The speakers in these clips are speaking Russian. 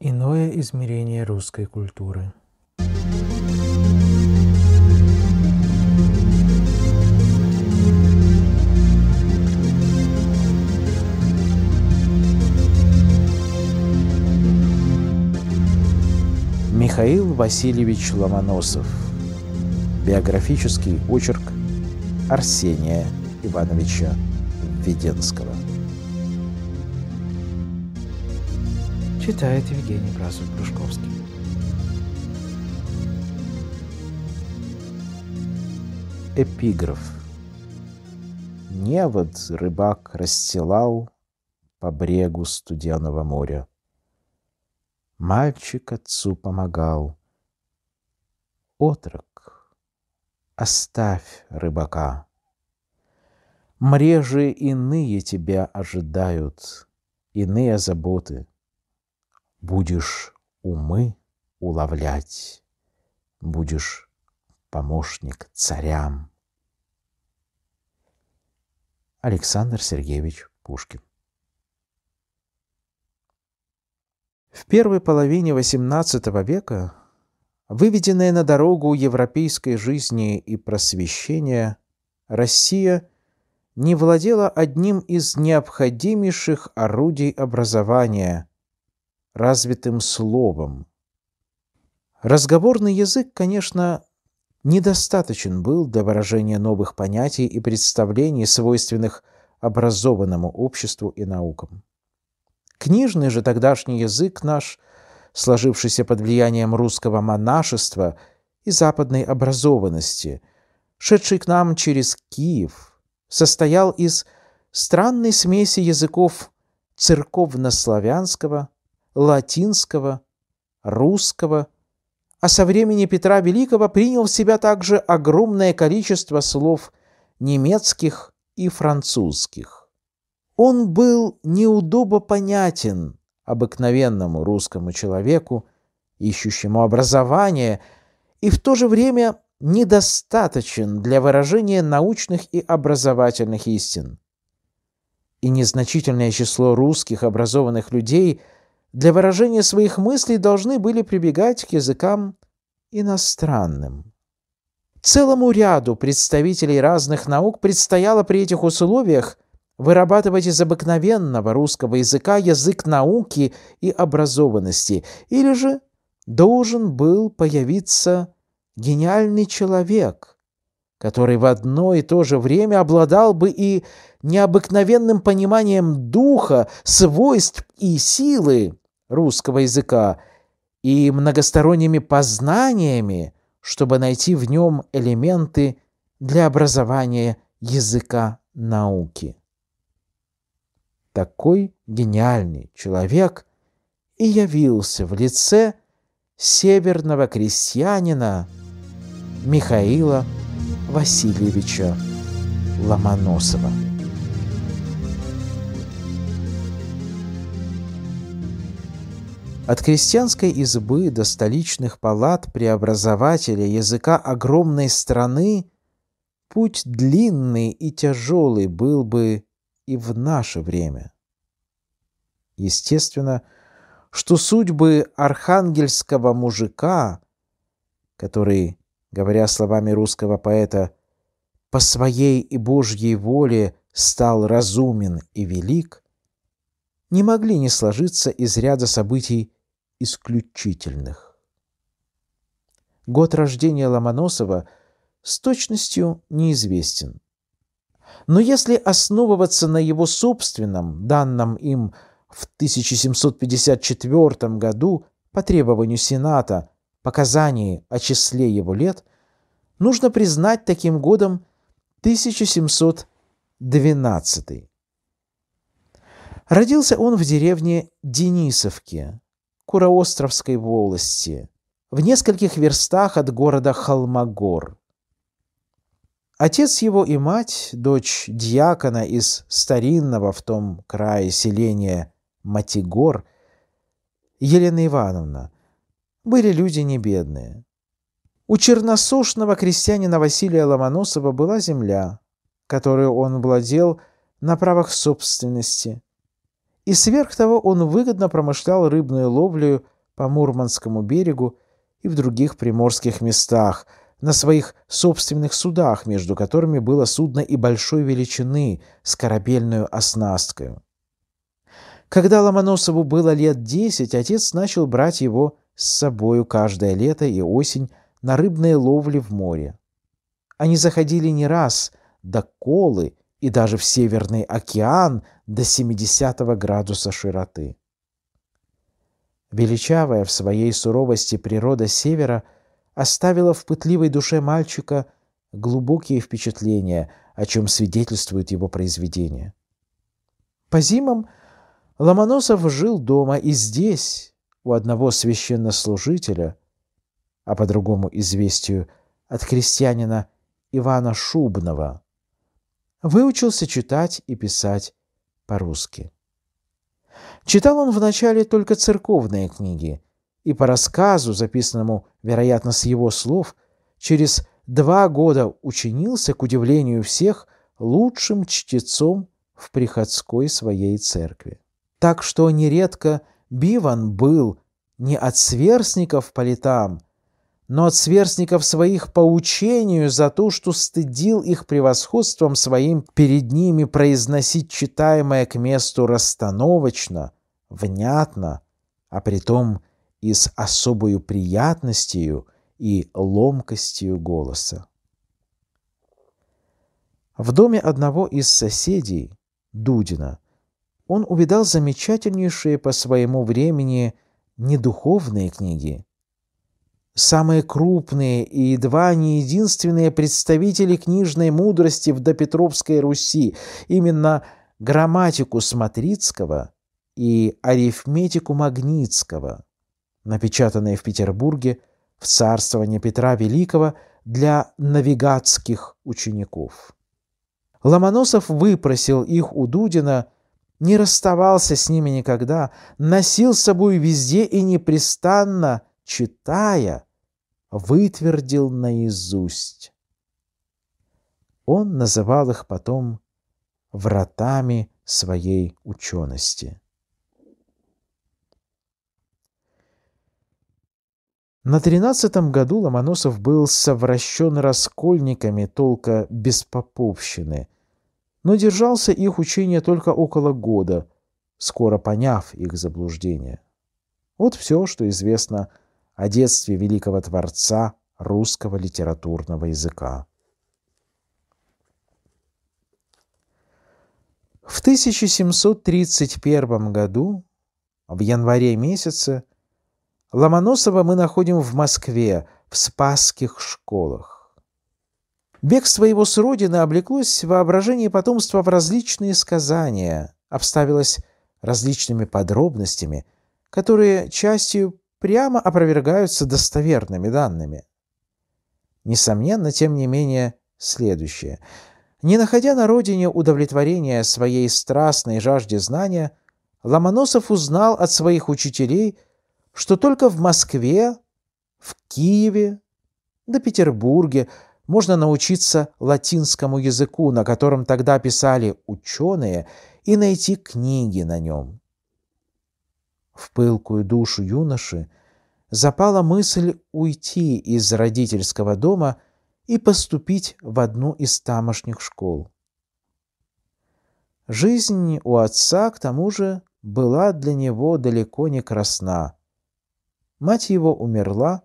Иное измерение русской культуры. Михаил Васильевич Ломоносов. Биографический очерк Арсения Ивановича Веденского. считает Евгений Красов-Плюшковский. Эпиграф. Невод рыбак расстилал по брегу студеного моря. Мальчик отцу помогал. Отрок, оставь рыбака. Мрежи иные тебя ожидают, иные заботы — Будешь умы уловлять, будешь помощник царям. Александр Сергеевич Пушкин В первой половине XVIII века выведенная на дорогу европейской жизни и просвещения, Россия не владела одним из необходимейших орудий образования развитым словом. Разговорный язык, конечно, недостаточен был для выражения новых понятий и представлений, свойственных образованному обществу и наукам. Книжный же тогдашний язык наш, сложившийся под влиянием русского монашества и западной образованности, шедший к нам через Киев, состоял из странной смеси языков церковнославянского, латинского, русского, а со времени Петра Великого принял в себя также огромное количество слов немецких и французских. Он был неудобо понятен обыкновенному русскому человеку, ищущему образование, и в то же время недостаточен для выражения научных и образовательных истин. И незначительное число русских образованных людей – для выражения своих мыслей должны были прибегать к языкам иностранным. Целому ряду представителей разных наук предстояло при этих условиях вырабатывать из обыкновенного русского языка язык науки и образованности, или же должен был появиться гениальный человек, который в одно и то же время обладал бы и необыкновенным пониманием духа, свойств и силы русского языка, и многосторонними познаниями, чтобы найти в нем элементы для образования языка науки. Такой гениальный человек и явился в лице северного крестьянина Михаила Васильевича Ломоносова. От крестьянской избы до столичных палат преобразователя языка огромной страны путь длинный и тяжелый был бы и в наше время. Естественно, что судьбы архангельского мужика, который говоря словами русского поэта, «по своей и Божьей воле стал разумен и велик», не могли не сложиться из ряда событий исключительных. Год рождения Ломоносова с точностью неизвестен. Но если основываться на его собственном, данном им в 1754 году по требованию Сената, показании о числе его лет нужно признать таким годом 1712. Родился он в деревне Денисовке Куроостровской волости, в нескольких верстах от города Холмогор. Отец его и мать, дочь дьякона из старинного в том крае селения Матигор, Елена Ивановна – были люди не бедные. У черносушного крестьянина Василия Ломоносова была земля, которую он владел на правах собственности. И сверх того он выгодно промышлял рыбную ловлю по Мурманскому берегу и в других приморских местах, на своих собственных судах, между которыми было судно и большой величины с корабельную оснасткой. Когда Ломоносову было лет десять, отец начал брать его с собою каждое лето и осень на рыбные ловли в море. Они заходили не раз до Колы и даже в Северный океан до 70 градуса широты. Величавая в своей суровости природа Севера оставила в пытливой душе мальчика глубокие впечатления, о чем свидетельствуют его произведения. По зимам Ломоносов жил дома и здесь, у одного священнослужителя, а по другому известию от крестьянина Ивана Шубного, выучился читать и писать по-русски. Читал он вначале только церковные книги, и по рассказу, записанному, вероятно, с его слов, через два года учинился, к удивлению всех, лучшим чтецом в приходской своей церкви. Так что нередко – Биван был не от сверстников по летам, но от сверстников своих по учению за то, что стыдил их превосходством своим перед ними произносить читаемое к месту расстановочно, внятно, а притом и с особою приятностью и ломкостью голоса. В доме одного из соседей, Дудина, он увидал замечательнейшие по своему времени недуховные книги. Самые крупные и едва не единственные представители книжной мудрости в допетровской Руси, именно грамматику Смотрицкого и арифметику Магнитского, напечатанные в Петербурге в царствование Петра Великого для навигатских учеников. Ломоносов выпросил их у Дудина – не расставался с ними никогда, носил с собой везде и непрестанно, читая, вытвердил наизусть. Он называл их потом вратами своей учености. На тринадцатом году Ломоносов был совращен раскольниками толка беспоповщины – но держался их учение только около года, скоро поняв их заблуждение. Вот все, что известно о детстве великого творца русского литературного языка. В 1731 году, в январе месяце, Ломоносова мы находим в Москве, в Спасских школах. Бегство его с родины облеклось в воображение потомства в различные сказания, обставилось различными подробностями, которые частью прямо опровергаются достоверными данными. Несомненно, тем не менее, следующее. Не находя на родине удовлетворения своей страстной жажде знания, Ломоносов узнал от своих учителей, что только в Москве, в Киеве, да Петербурге – можно научиться латинскому языку, на котором тогда писали ученые, и найти книги на нем. В пылкую душу юноши запала мысль уйти из родительского дома и поступить в одну из тамошних школ. Жизнь у отца, к тому же, была для него далеко не красна. Мать его умерла,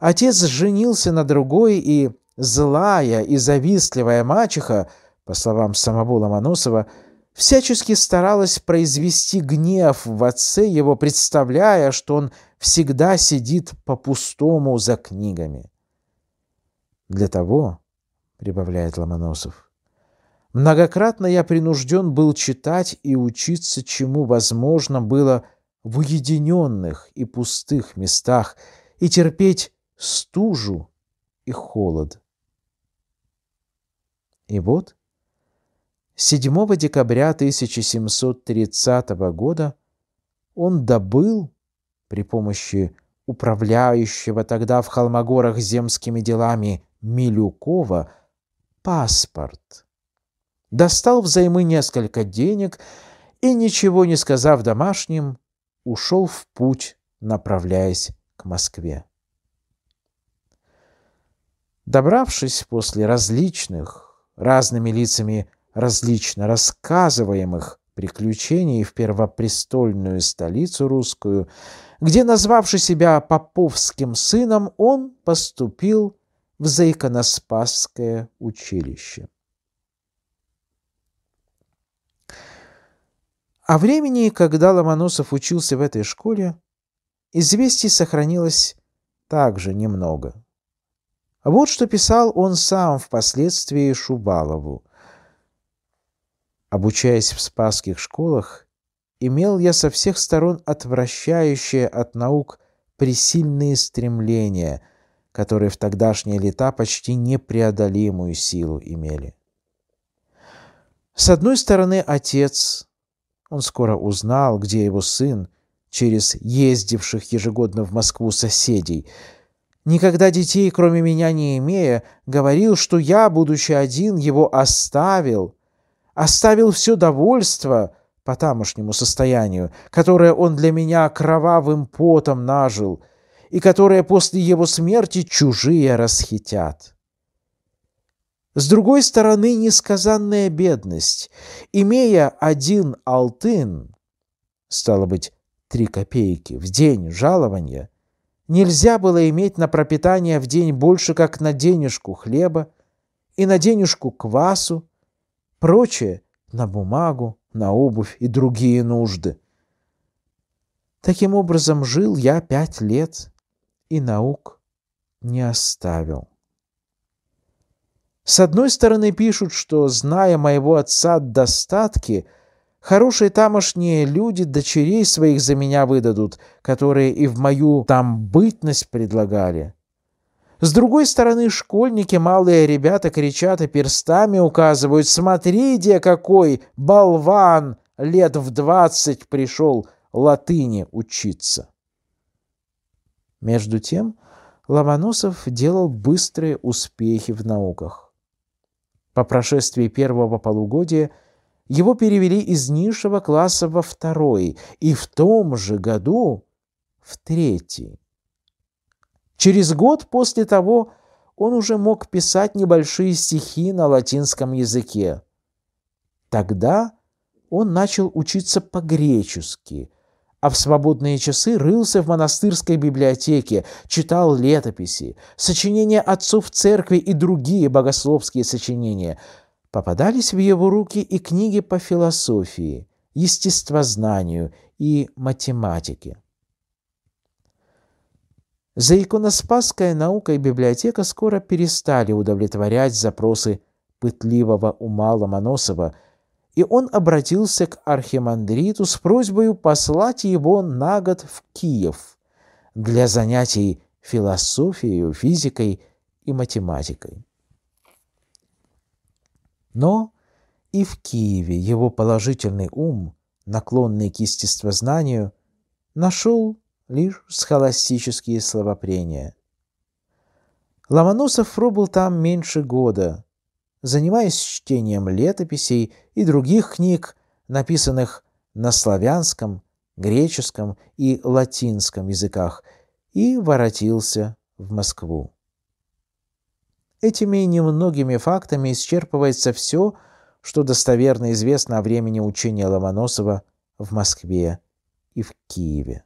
отец женился на другой и Злая и завистливая мачеха, по словам самого Ломоносова, всячески старалась произвести гнев в отце его, представляя, что он всегда сидит по-пустому за книгами. «Для того, — прибавляет Ломоносов, — многократно я принужден был читать и учиться, чему возможно было в уединенных и пустых местах, и терпеть стужу и холод. И вот 7 декабря 1730 года он добыл при помощи управляющего тогда в Холмогорах земскими делами Милюкова паспорт. Достал взаймы несколько денег и, ничего не сказав домашним, ушел в путь, направляясь к Москве. Добравшись после различных разными лицами различно рассказываемых приключений в первопрестольную столицу русскую, где, назвавши себя поповским сыном, он поступил в Заиконоспасское училище. О времени, когда Ломоносов учился в этой школе, известий сохранилось также немного. Вот что писал он сам впоследствии Шубалову. Обучаясь в спасских школах, имел я со всех сторон отвращающие от наук пресильные стремления, которые в тогдашние лета почти непреодолимую силу имели. С одной стороны, отец, он скоро узнал, где его сын, через ездивших ежегодно в Москву соседей – никогда детей, кроме меня, не имея, говорил, что я, будучи один, его оставил, оставил все довольство по тамошнему состоянию, которое он для меня кровавым потом нажил, и которое после его смерти чужие расхитят. С другой стороны, несказанная бедность. Имея один алтын, стало быть, три копейки в день жалования, Нельзя было иметь на пропитание в день больше, как на денежку хлеба и на денежку квасу, прочее на бумагу, на обувь и другие нужды. Таким образом, жил я пять лет и наук не оставил. С одной стороны пишут, что, зная моего отца достатки – Хорошие тамошние люди дочерей своих за меня выдадут, которые и в мою там бытность предлагали. С другой стороны, школьники, малые ребята кричат и перстами указывают. смотри, «Смотрите, какой болван лет в двадцать пришел латыни учиться!» Между тем, Ломоносов делал быстрые успехи в науках. По прошествии первого полугодия – его перевели из низшего класса во второй и в том же году в третий. Через год после того он уже мог писать небольшие стихи на латинском языке. Тогда он начал учиться по-гречески, а в свободные часы рылся в монастырской библиотеке, читал летописи, сочинения отцов церкви и другие богословские сочинения – Попадались в его руки и книги по философии, естествознанию и математике. За иконоспасская наука и библиотека скоро перестали удовлетворять запросы пытливого ума Ломоносова, и он обратился к архимандриту с просьбой послать его на год в Киев для занятий философией, физикой и математикой. Но и в Киеве его положительный ум, наклонный к естествознанию, нашел лишь схоластические словопрения. Ломоносов пробыл там меньше года, занимаясь чтением летописей и других книг, написанных на славянском, греческом и латинском языках, и воротился в Москву. Этими немногими фактами исчерпывается все, что достоверно известно о времени учения Ломоносова в Москве и в Киеве.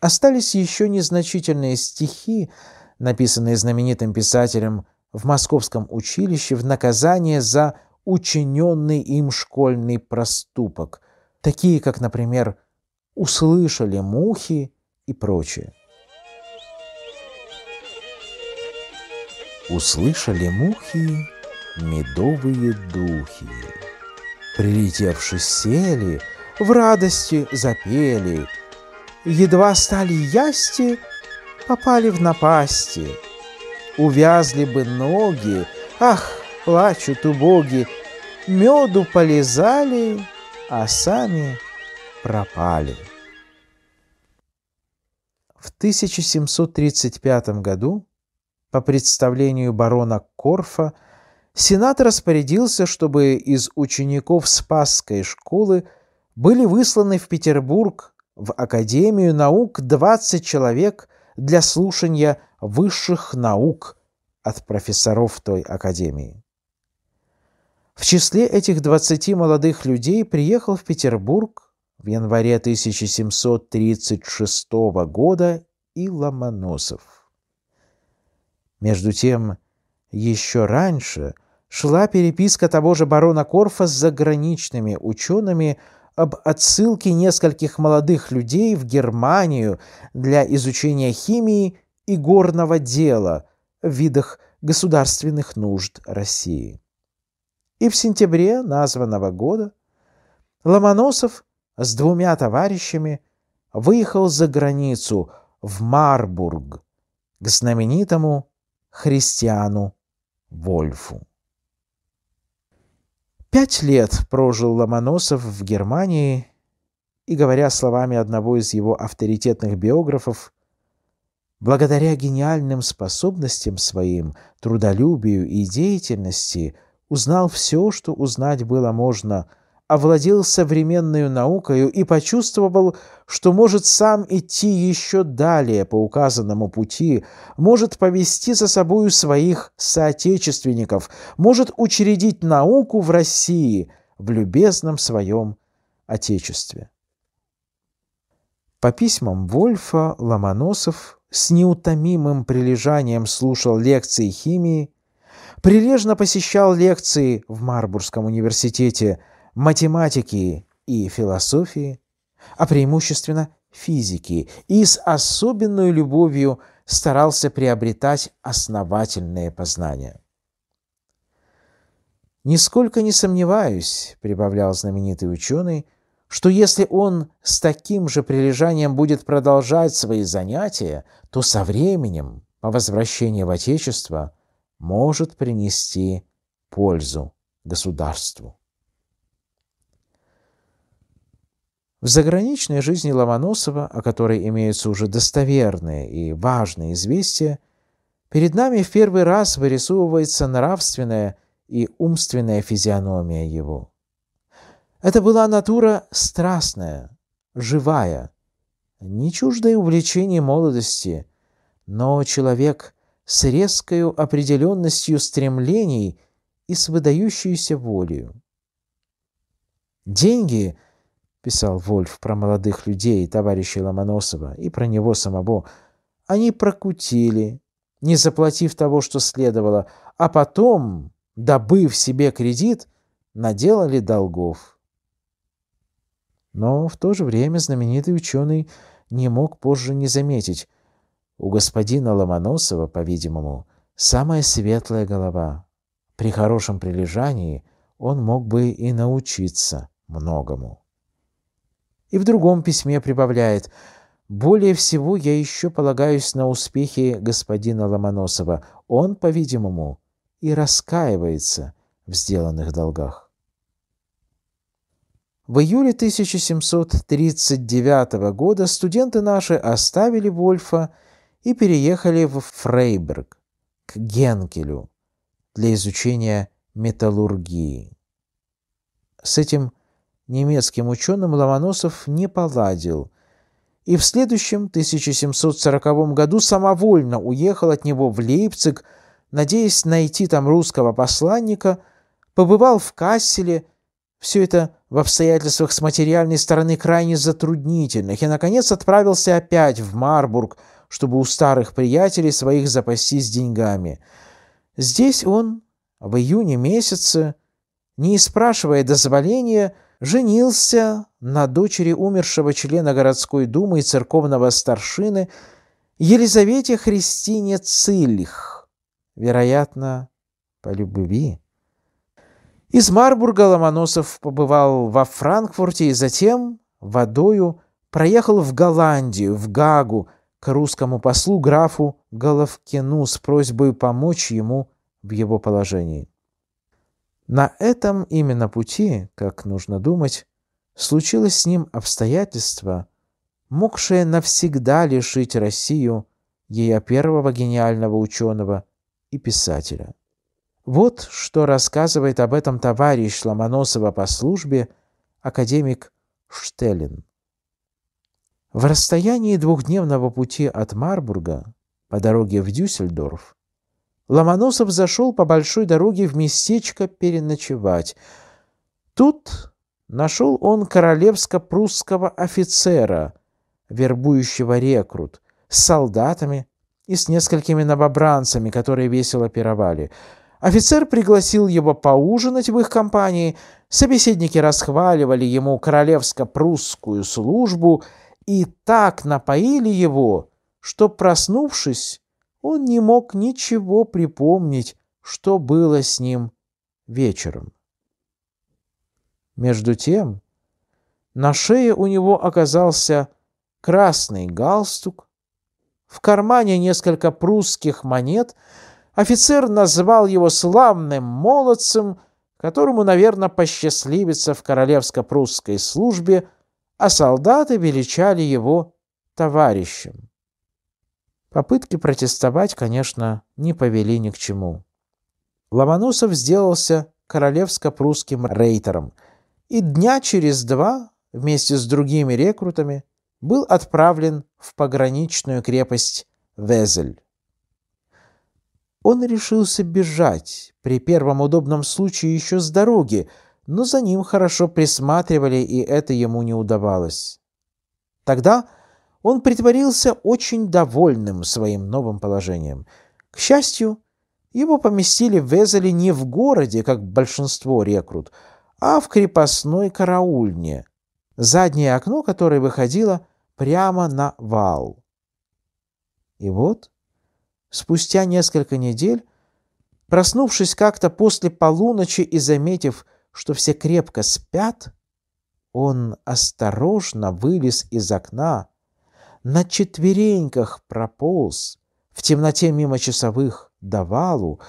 Остались еще незначительные стихи, написанные знаменитым писателем в Московском училище в наказание за учиненный им школьный проступок, такие как, например, «Услышали мухи» и прочее. услышали мухи медовые духи. Прилетевши сели, в радости запели, Едва стали ясти, попали в напасти. Увязли бы ноги, ах, плачут убоги, Меду полезали, а сами пропали. В 1735 году по представлению барона Корфа, Сенат распорядился, чтобы из учеников Спасской школы были высланы в Петербург в Академию наук 20 человек для слушания высших наук от профессоров той Академии. В числе этих 20 молодых людей приехал в Петербург в январе 1736 года и Ломоносов. Между тем, еще раньше шла переписка того же барона Корфа с заграничными учеными об отсылке нескольких молодых людей в Германию для изучения химии и горного дела в видах государственных нужд России. И в сентябре названного года Ломоносов с двумя товарищами выехал за границу в Марбург к знаменитому христиану Вольфу. Пять лет прожил Ломоносов в Германии, и, говоря словами одного из его авторитетных биографов, благодаря гениальным способностям своим, трудолюбию и деятельности, узнал все, что узнать было можно – овладел современную наукою и почувствовал, что может сам идти еще далее по указанному пути, может повести за собою своих соотечественников, может учредить науку в России, в любезном своем Отечестве. По письмам Вольфа Ломоносов с неутомимым прилежанием слушал лекции химии, прилежно посещал лекции в Марбургском университете – математики и философии, а преимущественно физики, и с особенной любовью старался приобретать основательные познания. «Нисколько не сомневаюсь», — прибавлял знаменитый ученый, «что если он с таким же прилежанием будет продолжать свои занятия, то со временем, по возвращении в Отечество, может принести пользу государству». В заграничной жизни Ломоносова, о которой имеются уже достоверные и важные известия, перед нами в первый раз вырисовывается нравственная и умственная физиономия его. Это была натура страстная, живая, не чуждая увлечений молодости, но человек с резкой определенностью стремлений и с выдающейся волею. Деньги – писал Вольф про молодых людей, товарища Ломоносова, и про него самого, они прокутили, не заплатив того, что следовало, а потом, добыв себе кредит, наделали долгов. Но в то же время знаменитый ученый не мог позже не заметить. У господина Ломоносова, по-видимому, самая светлая голова. При хорошем прилежании он мог бы и научиться многому. И в другом письме прибавляет «Более всего я еще полагаюсь на успехи господина Ломоносова. Он, по-видимому, и раскаивается в сделанных долгах». В июле 1739 года студенты наши оставили Вольфа и переехали в Фрейберг, к Генкелю, для изучения металлургии. С этим немецким ученым Ломоносов не поладил, и в следующем 1740 году самовольно уехал от него в Лейпциг, надеясь найти там русского посланника, побывал в Касселе, все это в обстоятельствах с материальной стороны крайне затруднительных, и, наконец, отправился опять в Марбург, чтобы у старых приятелей своих запастись деньгами. Здесь он в июне месяце, не спрашивая дозволения, женился на дочери умершего члена городской думы и церковного старшины Елизавете Христине Цилих, вероятно, по любви. Из Марбурга Ломоносов побывал во Франкфурте и затем водою проехал в Голландию, в Гагу, к русскому послу графу Головкину с просьбой помочь ему в его положении. На этом именно пути, как нужно думать, случилось с ним обстоятельство, могшее навсегда лишить Россию ее первого гениального ученого и писателя. Вот что рассказывает об этом товарищ Ломоносова по службе, академик Штеллин. В расстоянии двухдневного пути от Марбурга по дороге в Дюссельдорф Ломоносов зашел по большой дороге в местечко переночевать. Тут нашел он королевско-прусского офицера, вербующего рекрут, с солдатами и с несколькими новобранцами, которые весело пировали. Офицер пригласил его поужинать в их компании, собеседники расхваливали ему королевско-прусскую службу и так напоили его, что, проснувшись, он не мог ничего припомнить, что было с ним вечером. Между тем, на шее у него оказался красный галстук, в кармане несколько прусских монет. Офицер назвал его славным молодцем, которому, наверное, посчастливится в королевско-прусской службе, а солдаты величали его товарищем. Попытки протестовать, конечно, не повели ни к чему. Ломоносов сделался королевско-прусским рейтером и дня через два вместе с другими рекрутами был отправлен в пограничную крепость Везель. Он решился бежать, при первом удобном случае еще с дороги, но за ним хорошо присматривали, и это ему не удавалось. Тогда он притворился очень довольным своим новым положением. К счастью, его поместили в Эзеле не в городе, как большинство рекрут, а в крепостной караульне, заднее окно которой выходило прямо на вал. И вот, спустя несколько недель, проснувшись как-то после полуночи и заметив, что все крепко спят, он осторожно вылез из окна, на четвереньках прополз, в темноте мимо часовых давалу,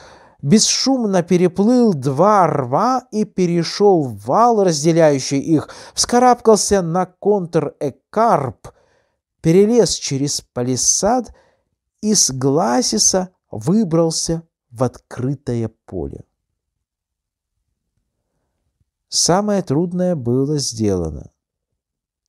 бесшумно переплыл два рва и перешел в вал, разделяющий их, вскарабкался на контр-экарп, перелез через палисад и с Гласиса выбрался в открытое поле. Самое трудное было сделано.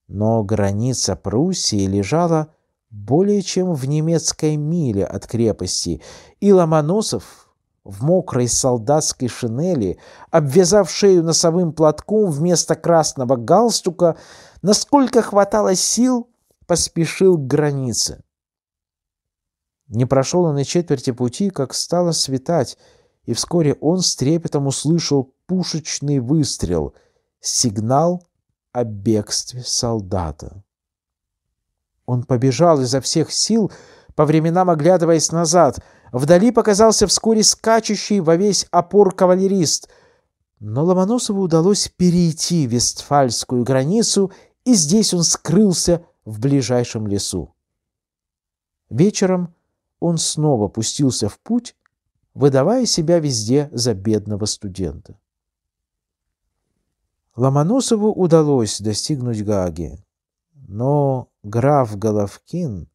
Но граница Пруссии лежала более чем в немецкой миле от крепости, и Ломоносов в мокрой солдатской шинели, обвязав шею носовым платком вместо красного галстука, насколько хватало сил, поспешил к границе. Не прошел он и четверти пути, как стало светать, и вскоре он с трепетом услышал пушечный выстрел, сигнал о бегстве солдата. Он побежал изо всех сил, по временам оглядываясь назад. Вдали показался вскоре скачущий во весь опор кавалерист. Но Ломоносову удалось перейти Вестфальскую границу, и здесь он скрылся в ближайшем лесу. Вечером он снова пустился в путь, выдавая себя везде за бедного студента. Ломоносову удалось достигнуть Гаги, но граф Головкин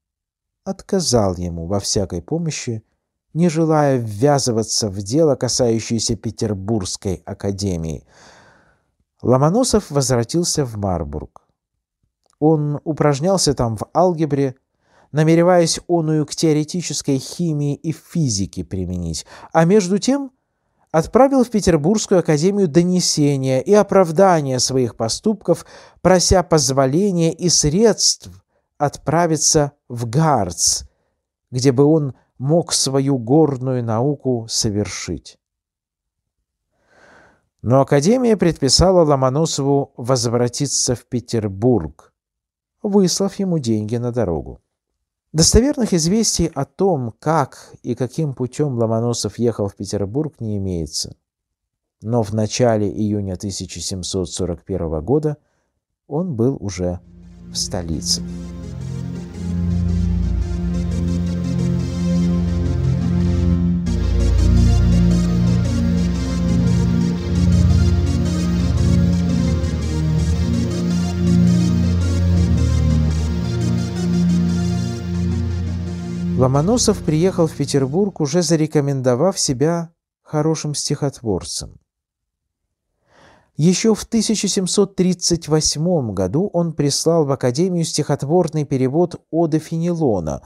отказал ему во всякой помощи, не желая ввязываться в дело, касающееся Петербургской академии. Ломоносов возвратился в Марбург. Он упражнялся там в алгебре, намереваясь оную к теоретической химии и физике применить, а между тем – отправил в Петербургскую академию донесения и оправдания своих поступков, прося позволения и средств отправиться в Гарц, где бы он мог свою горную науку совершить. Но Академия предписала Ломоносову возвратиться в Петербург, выслав ему деньги на дорогу. Достоверных известий о том, как и каким путем Ломоносов ехал в Петербург, не имеется. Но в начале июня 1741 года он был уже в столице. Ломоносов приехал в Петербург, уже зарекомендовав себя хорошим стихотворцем. Еще в 1738 году он прислал в Академию стихотворный перевод «Ода Фенелона»,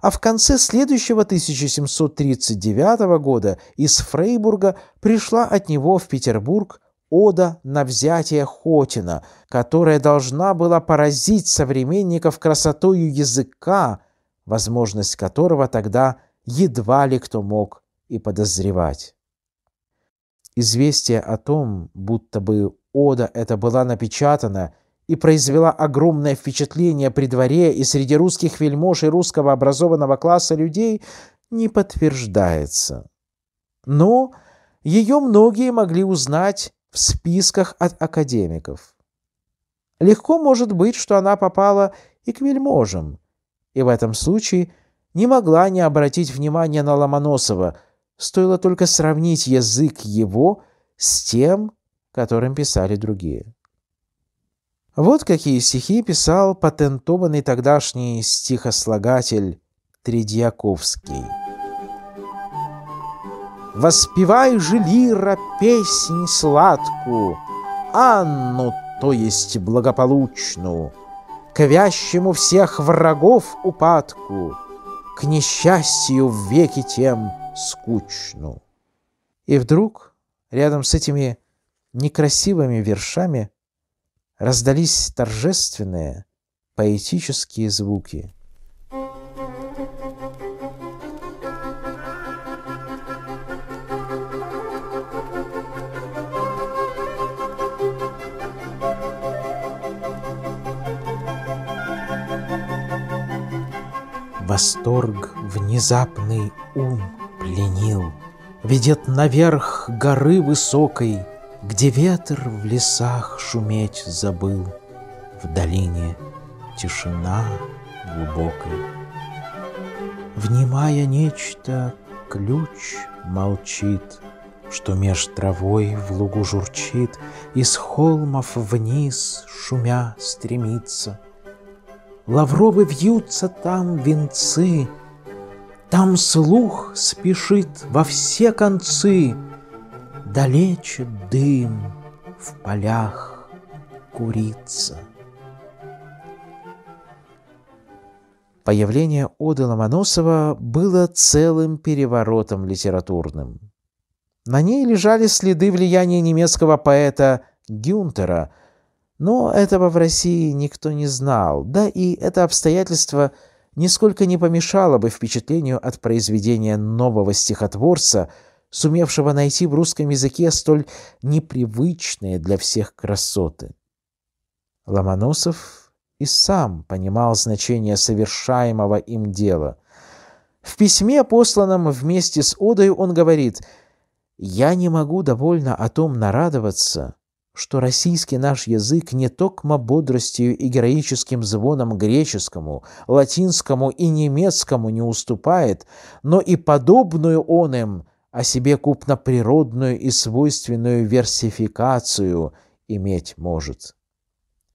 а в конце следующего 1739 года из Фрейбурга пришла от него в Петербург ода на взятие Хотина, которая должна была поразить современников красотою языка – возможность которого тогда едва ли кто мог и подозревать. Известие о том, будто бы ода эта была напечатана и произвела огромное впечатление при дворе и среди русских вельмож и русского образованного класса людей, не подтверждается. Но ее многие могли узнать в списках от академиков. Легко может быть, что она попала и к вельможам, и в этом случае не могла не обратить внимание на Ломоносова, стоило только сравнить язык его с тем, которым писали другие. Вот какие стихи писал патентованный тогдашний стихослагатель Тредьяковский. «Воспевай же, лира, песнь сладкую, Анну, то есть благополучную, к вящему всех врагов упадку, к несчастью в веки тем скучну. И вдруг рядом с этими некрасивыми вершами раздались торжественные поэтические звуки. Восторг внезапный ум пленил, Ведет наверх горы высокой, Где ветер в лесах шуметь забыл, В долине тишина глубокой. Внимая нечто, ключ молчит, Что меж травой в лугу журчит, Из холмов вниз шумя стремится — лавровы вьются там венцы, Там слух спешит во все концы, Далече дым в полях курица. Появление Оды Ломоносова было целым переворотом литературным. На ней лежали следы влияния немецкого поэта Гюнтера – но этого в России никто не знал, да и это обстоятельство нисколько не помешало бы впечатлению от произведения нового стихотворца, сумевшего найти в русском языке столь непривычные для всех красоты. Ломоносов и сам понимал значение совершаемого им дела. В письме, посланном вместе с Одой, он говорит «Я не могу довольно о том нарадоваться» что российский наш язык не токмо бодростью и героическим звоном греческому, латинскому и немецкому не уступает, но и подобную он им, о а себе купно-природную и свойственную версификацию иметь может.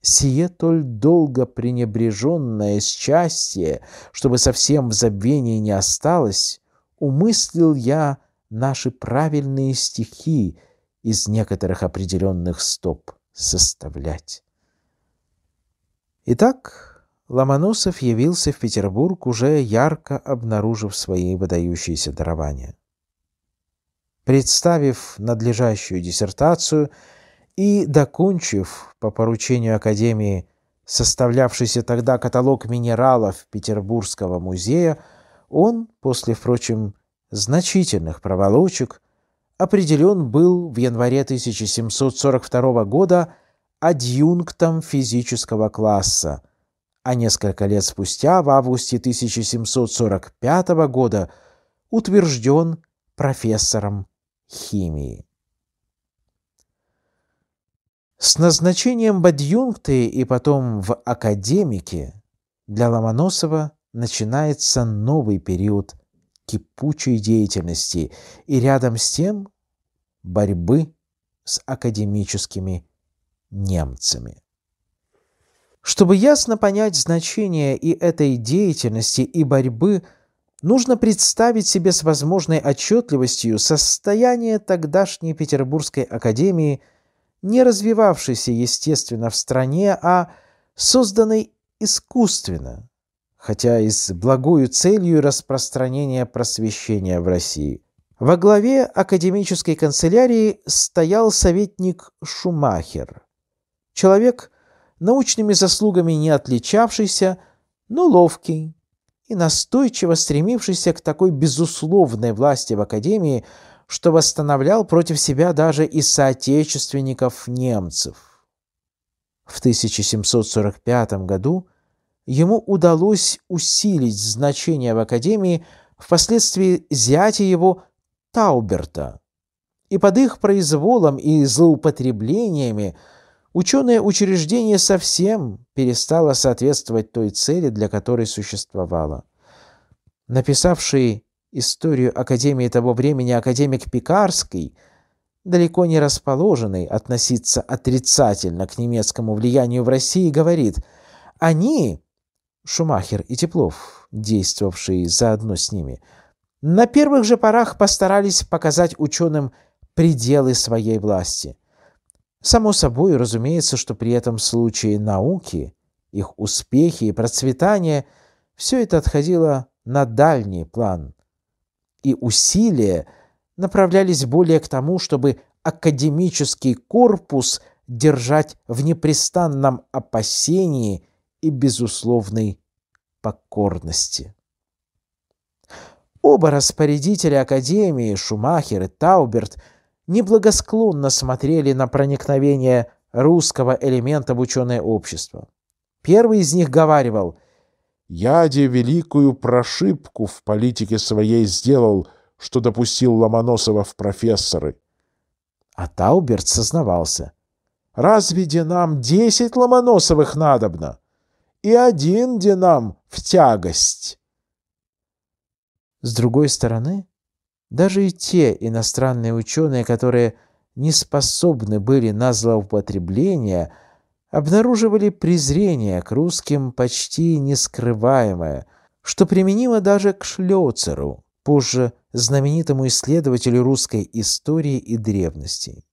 Сие толь долго пренебреженное счастье, чтобы совсем в забвении не осталось, умыслил я наши правильные стихи, из некоторых определенных стоп составлять. Итак, Ломоносов явился в Петербург, уже ярко обнаружив свои выдающиеся дарования. Представив надлежащую диссертацию и докончив по поручению Академии составлявшийся тогда каталог минералов Петербургского музея, он, после, впрочем, значительных проволочек, определен был в январе 1742 года адъюнктом физического класса, а несколько лет спустя, в августе 1745 года, утвержден профессором химии. С назначением в адъюнкты и потом в академике для Ломоносова начинается новый период кипучей деятельности и рядом с тем борьбы с академическими немцами. Чтобы ясно понять значение и этой деятельности, и борьбы, нужно представить себе с возможной отчетливостью состояние тогдашней Петербургской академии, не развивавшейся, естественно, в стране, а созданной искусственно, хотя и с благою целью распространения просвещения в России. Во главе академической канцелярии стоял советник Шумахер. Человек, научными заслугами не отличавшийся, но ловкий и настойчиво стремившийся к такой безусловной власти в академии, что восстановлял против себя даже и соотечественников немцев. В 1745 году ему удалось усилить значение в Академии впоследствии зятя его Тауберта. И под их произволом и злоупотреблениями ученое учреждение совсем перестало соответствовать той цели, для которой существовало. Написавший историю Академии того времени академик Пикарский, далеко не расположенный относиться отрицательно к немецкому влиянию в России, говорит, они, Шумахер и Теплов, действовавшие заодно с ними, на первых же порах постарались показать ученым пределы своей власти. Само собой, разумеется, что при этом случае науки, их успехи и процветание – все это отходило на дальний план. И усилия направлялись более к тому, чтобы академический корпус держать в непрестанном опасении и безусловной покорности. Оба распорядителя Академии, Шумахер и Тауберт, неблагосклонно смотрели на проникновение русского элемента в ученое общество. Первый из них говаривал «Яде великую прошибку в политике своей сделал, что допустил Ломоносова в профессоры». А Тауберт сознавался. «Разве де нам десять Ломоносовых надобно?» и один динам в тягость. С другой стороны, даже и те иностранные ученые, которые не способны были на злоупотребление, обнаруживали презрение к русским почти нескрываемое, что применимо даже к Шлёцеру, позже знаменитому исследователю русской истории и древностей.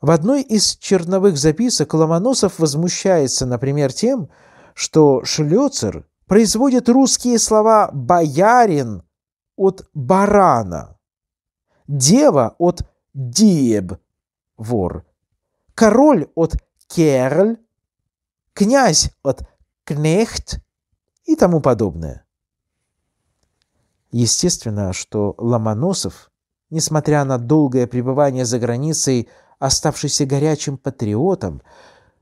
В одной из черновых записок Ломоносов возмущается, например, тем, что Шлёцер производит русские слова «боярин» от «барана», «дева» от «диеб» – «вор», «король» от «керль», «князь» от «кнехт» и тому подобное. Естественно, что Ломоносов, несмотря на долгое пребывание за границей, оставшийся горячим патриотом,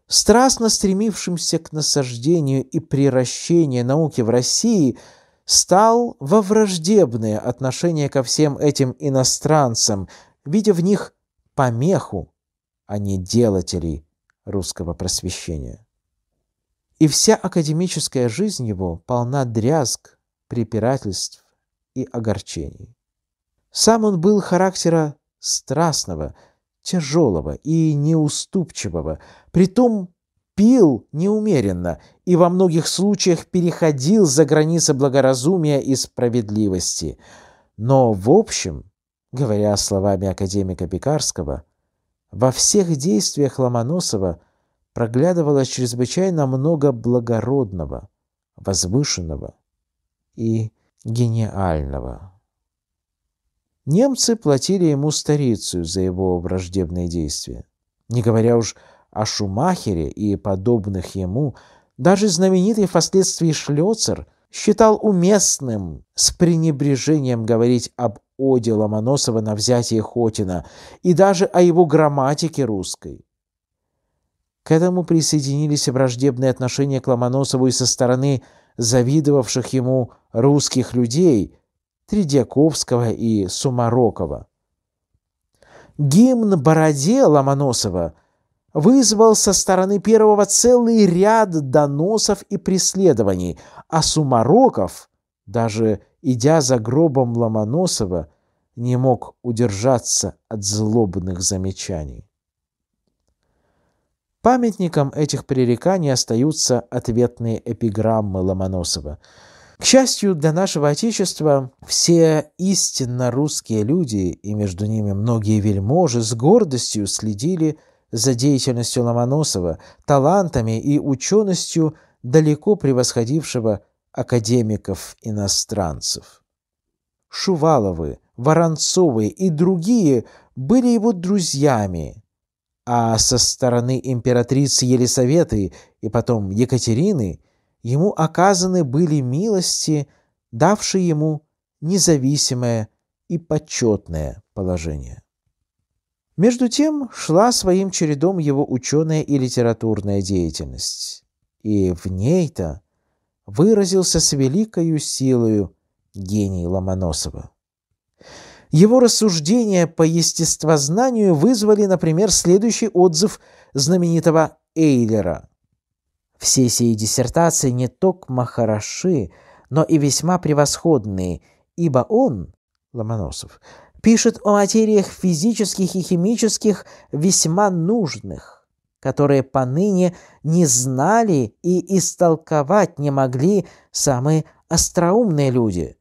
страстно стремившимся к насаждению и приращению науки в России, стал во враждебное отношение ко всем этим иностранцам, видя в них помеху, а не делателей русского просвещения. И вся академическая жизнь его полна дрязг, препирательств и огорчений. Сам он был характера страстного – тяжелого и неуступчивого, притом пил неумеренно и во многих случаях переходил за границы благоразумия и справедливости. Но в общем, говоря словами академика Пекарского, во всех действиях Ломоносова проглядывалось чрезвычайно много благородного, возвышенного и гениального. Немцы платили ему старицу за его враждебные действия. Не говоря уж о Шумахере и подобных ему, даже знаменитый впоследствии Шлёцер считал уместным с пренебрежением говорить об оде Ломоносова на взятие Хотина и даже о его грамматике русской. К этому присоединились враждебные отношения к Ломоносову и со стороны завидовавших ему русских людей, Тредяковского и Сумарокова. Гимн Бороде Ломоносова вызвал со стороны первого целый ряд доносов и преследований, а Сумароков, даже идя за гробом Ломоносова, не мог удержаться от злобных замечаний. Памятником этих пререканий остаются ответные эпиграммы Ломоносова – к счастью для нашего Отечества, все истинно русские люди, и между ними многие вельможи, с гордостью следили за деятельностью Ломоносова, талантами и ученостью далеко превосходившего академиков-иностранцев. Шуваловы, Воронцовы и другие были его друзьями, а со стороны императрицы Елисаветы и потом Екатерины – ему оказаны были милости, давшие ему независимое и почетное положение. Между тем шла своим чередом его ученая и литературная деятельность, и в ней-то выразился с великою силою гений Ломоносова. Его рассуждения по естествознанию вызвали, например, следующий отзыв знаменитого Эйлера – все сии диссертации не только хороши, но и весьма превосходные, ибо он, Ломоносов, пишет о материях физических и химических весьма нужных, которые поныне не знали и истолковать не могли самые остроумные люди.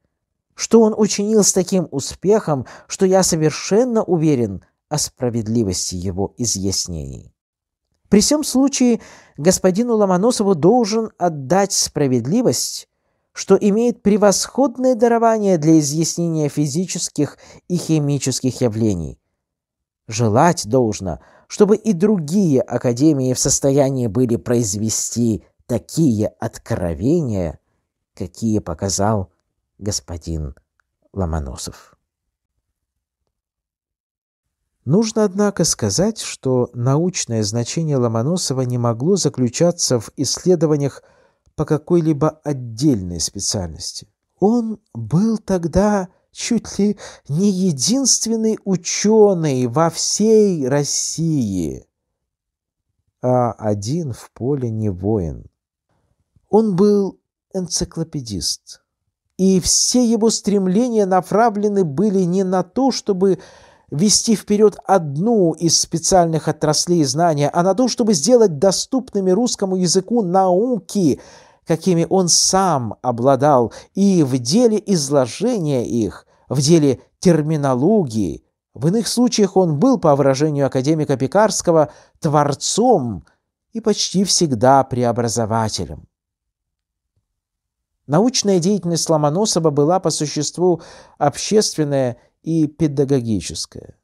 Что он учинил с таким успехом, что я совершенно уверен о справедливости его изъяснений. При всем случае, господину Ломоносову должен отдать справедливость, что имеет превосходное дарование для изъяснения физических и химических явлений. Желать должно, чтобы и другие академии в состоянии были произвести такие откровения, какие показал господин Ломоносов. Нужно, однако, сказать, что научное значение Ломоносова не могло заключаться в исследованиях по какой-либо отдельной специальности. Он был тогда чуть ли не единственный ученый во всей России, а один в поле не воин. Он был энциклопедист, и все его стремления направлены были не на то, чтобы вести вперед одну из специальных отраслей знания, а на то, чтобы сделать доступными русскому языку науки, какими он сам обладал, и в деле изложения их, в деле терминологии. В иных случаях он был, по выражению академика Пекарского, творцом и почти всегда преобразователем. Научная деятельность Ломоносова была по существу общественная и педагогическое.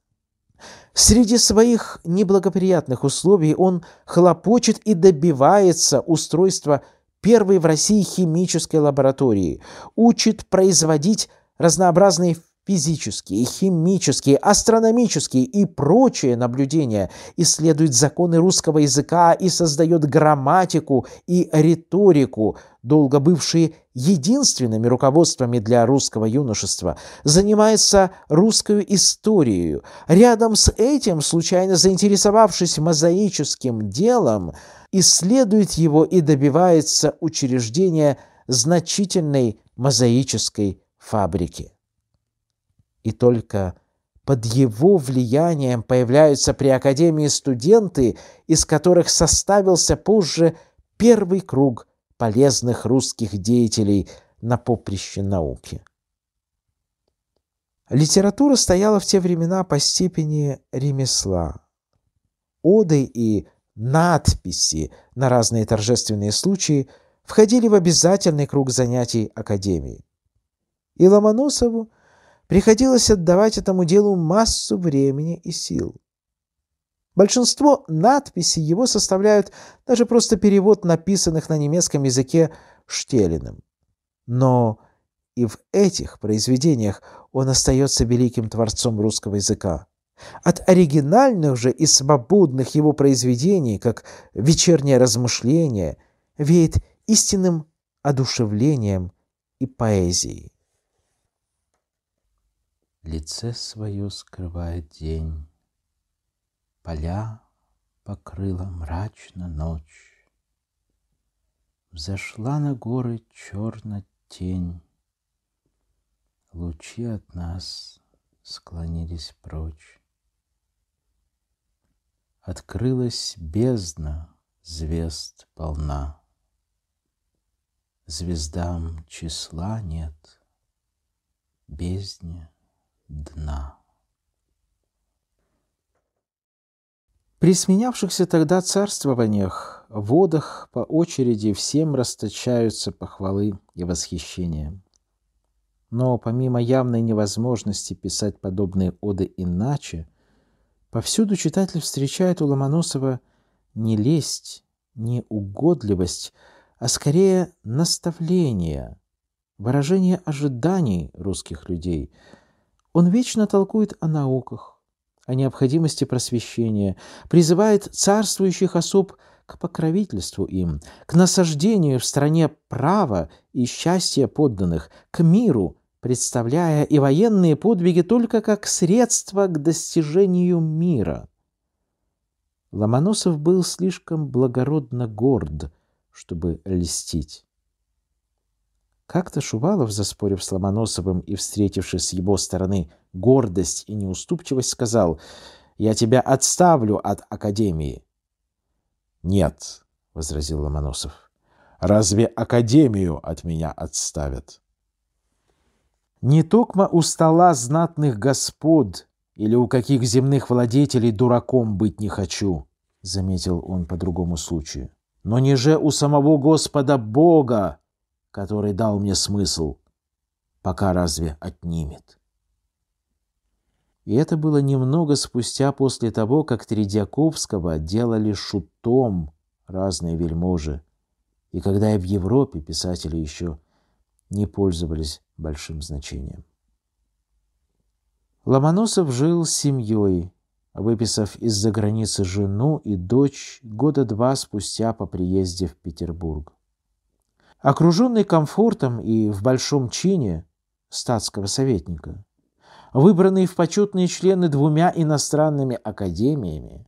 Среди своих неблагоприятных условий он хлопочет и добивается устройства первой в России химической лаборатории, учит производить разнообразные физические, химические, астрономические и прочие наблюдения, исследует законы русского языка и создает грамматику и риторику, долго бывшие единственными руководствами для русского юношества, занимается русской историей. Рядом с этим, случайно заинтересовавшись мозаическим делом, исследует его и добивается учреждения значительной мозаической фабрики. И только под его влиянием появляются при Академии студенты, из которых составился позже первый круг полезных русских деятелей на поприще науки. Литература стояла в те времена по степени ремесла. Оды и надписи на разные торжественные случаи входили в обязательный круг занятий Академии. И Ломоносову приходилось отдавать этому делу массу времени и сил. Большинство надписей его составляют даже просто перевод написанных на немецком языке Штелиным. Но и в этих произведениях он остается великим творцом русского языка. От оригинальных же и свободных его произведений, как «Вечернее размышление», веет истинным одушевлением и поэзией лице свое скрывает день, Поля покрыла мрачно ночь. Взошла на горы черно тень, Лучи от нас склонились прочь. Открылась бездна звезд полна. Звездам числа нет, бездне — дна. При сменявшихся тогда царствованиях, водах по очереди всем расточаются похвалы и восхищения. Но помимо явной невозможности писать подобные оды иначе, повсюду читатель встречает у Ломоносова не лесть, не угодливость, а скорее наставление, выражение ожиданий русских людей – он вечно толкует о науках, о необходимости просвещения, призывает царствующих особ к покровительству им, к насаждению в стране права и счастья подданных, к миру, представляя и военные подвиги только как средство к достижению мира. Ломоносов был слишком благородно горд, чтобы льстить. Как-то Шувалов, заспорив с Ломоносовым и встретившись с его стороны гордость и неуступчивость, сказал «Я тебя отставлю от Академии». «Нет», — возразил Ломоносов, — «разве Академию от меня отставят?» «Не токма у стола знатных господ или у каких земных владетелей дураком быть не хочу», — заметил он по другому случаю, — «но не же у самого Господа Бога, который дал мне смысл, пока разве отнимет? И это было немного спустя после того, как Тредяковского делали шутом разные вельможи, и когда и в Европе писатели еще не пользовались большим значением. Ломоносов жил с семьей, выписав из-за границы жену и дочь года два спустя по приезде в Петербург окруженный комфортом и в большом чине статского советника, выбранный в почетные члены двумя иностранными академиями,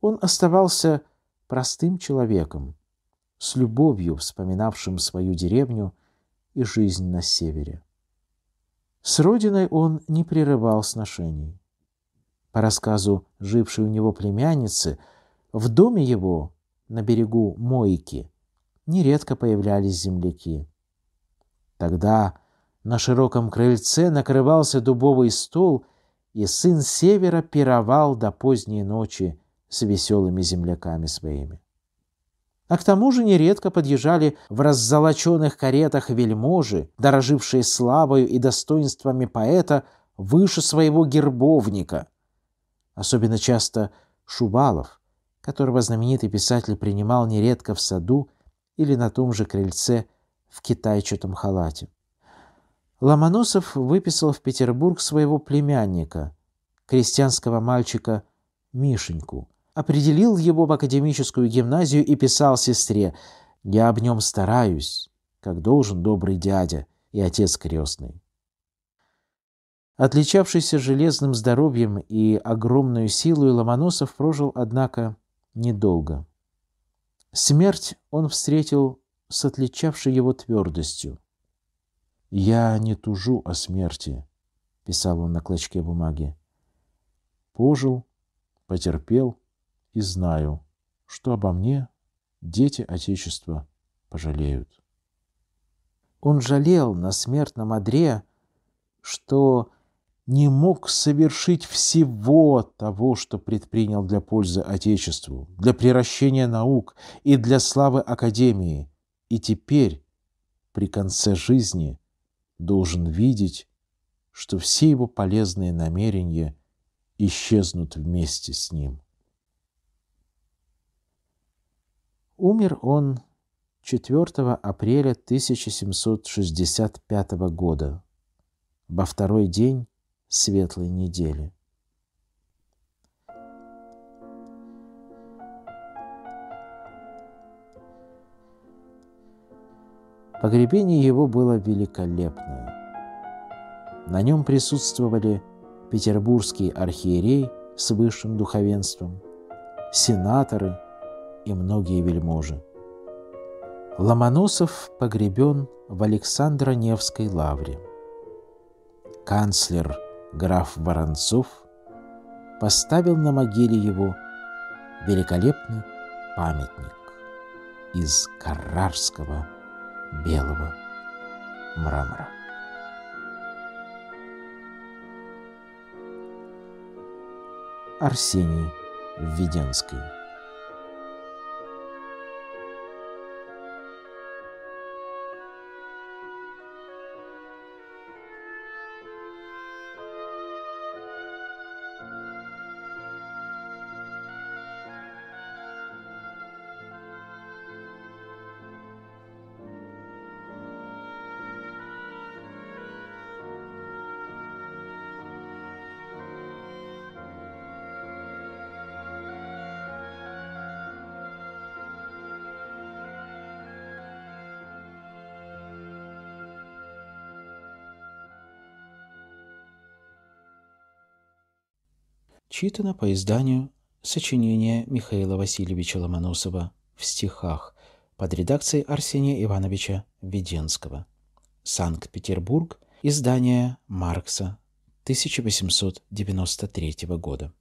он оставался простым человеком, с любовью вспоминавшим свою деревню и жизнь на севере. С родиной он не прерывал сношений. По рассказу жившей у него племянницы, в доме его на берегу Мойки – нередко появлялись земляки. Тогда на широком крыльце накрывался дубовый стол, и сын севера пировал до поздней ночи с веселыми земляками своими. А к тому же нередко подъезжали в раззолоченных каретах вельможи, дорожившие славою и достоинствами поэта выше своего гербовника. Особенно часто Шубалов, которого знаменитый писатель принимал нередко в саду или на том же крыльце в китайчатом халате. Ломоносов выписал в Петербург своего племянника, крестьянского мальчика Мишеньку, определил его в академическую гимназию и писал сестре «Я об нем стараюсь, как должен добрый дядя и отец крестный». Отличавшийся железным здоровьем и огромную силой, Ломоносов прожил, однако, недолго. Смерть он встретил с отличавшей его твердостью. «Я не тужу о смерти», — писал он на клочке бумаги. «Пожил, потерпел и знаю, что обо мне дети Отечества пожалеют». Он жалел на смертном одре, что не мог совершить всего того, что предпринял для пользы Отечеству, для приращения наук и для славы Академии, и теперь, при конце жизни, должен видеть, что все его полезные намерения исчезнут вместе с ним. Умер он 4 апреля 1765 года, во второй день светлой недели. Погребение его было великолепное. На нем присутствовали петербургский архиерей с высшим духовенством, сенаторы и многие вельможи. Ломоносов погребен в Александро-Невской лавре. Канцлер граф Воронцов поставил на могиле его великолепный памятник из карарского белого мрамора. Арсений Введенский Читано по изданию сочинения Михаила Васильевича Ломоносова в стихах под редакцией Арсения Ивановича Веденского. Санкт-Петербург. Издание Маркса 1893 года.